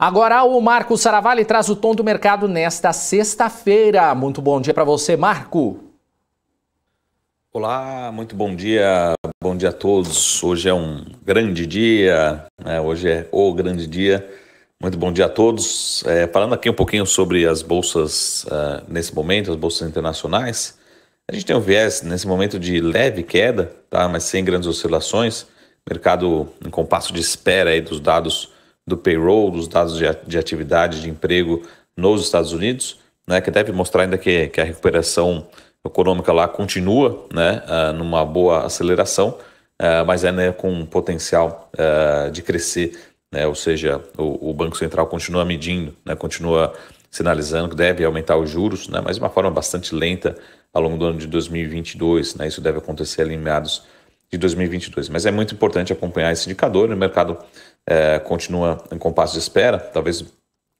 Agora o Marco Saravalli traz o tom do mercado nesta sexta-feira. Muito bom dia para você, Marco. Olá, muito bom dia, bom dia a todos. Hoje é um grande dia, né? hoje é o grande dia. Muito bom dia a todos. É, falando aqui um pouquinho sobre as bolsas uh, nesse momento, as bolsas internacionais, a gente tem um viés nesse momento de leve queda, tá? mas sem grandes oscilações. Mercado em compasso de espera aí dos dados do payroll, dos dados de atividade de emprego nos Estados Unidos, né, que deve mostrar ainda que, que a recuperação econômica lá continua né, ah, numa boa aceleração, ah, mas é com potencial ah, de crescer, né, ou seja, o, o Banco Central continua medindo, né, continua sinalizando que deve aumentar os juros, né, mas de uma forma bastante lenta ao longo do ano de 2022. Né, isso deve acontecer ali em meados de 2022. Mas é muito importante acompanhar esse indicador, no né, o mercado é, continua em compasso de espera, talvez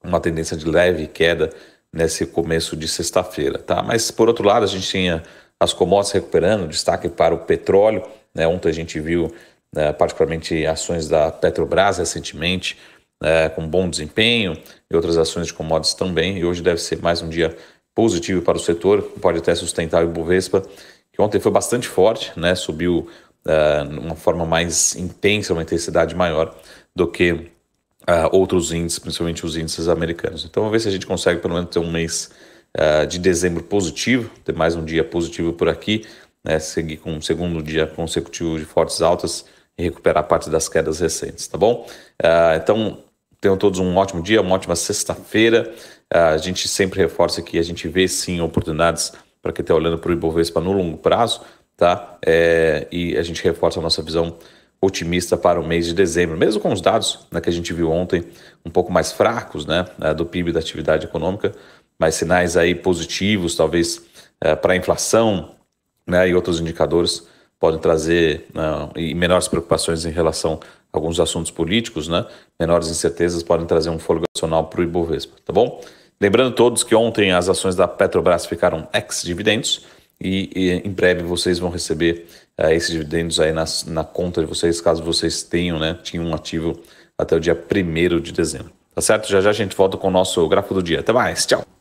uma tendência de leve queda nesse começo de sexta-feira, tá? Mas por outro lado, a gente tinha as commodities recuperando, destaque para o petróleo, né? Ontem a gente viu né, particularmente ações da Petrobras recentemente, né, com bom desempenho e outras ações de commodities também. E hoje deve ser mais um dia positivo para o setor, pode até sustentar o Ibovespa, que ontem foi bastante forte, né, subiu uh, ah, uma forma mais intensa, uma intensidade maior do que uh, outros índices, principalmente os índices americanos. Então, vamos ver se a gente consegue pelo menos ter um mês uh, de dezembro positivo, ter mais um dia positivo por aqui, né, seguir com um segundo dia consecutivo de fortes altas e recuperar parte das quedas recentes, tá bom? Uh, então, tenham todos um ótimo dia, uma ótima sexta-feira. Uh, a gente sempre reforça que a gente vê sim oportunidades para quem está olhando para o Ibovespa no longo prazo tá? É, e a gente reforça a nossa visão otimista para o mês de dezembro, mesmo com os dados né, que a gente viu ontem um pouco mais fracos, né, é, do PIB da atividade econômica, mas sinais aí positivos, talvez é, para a inflação, né, e outros indicadores podem trazer né, e menores preocupações em relação a alguns assuntos políticos, né? Menores incertezas podem trazer um fôlego adicional para o Ibovespa, tá bom? Lembrando todos que ontem as ações da Petrobras ficaram ex-dividendos, e, e em breve vocês vão receber uh, esses dividendos aí nas, na conta de vocês, caso vocês tenham, né, tinham um ativo até o dia 1 de dezembro. Tá certo? Já já a gente volta com o nosso gráfico do dia. Até mais, tchau!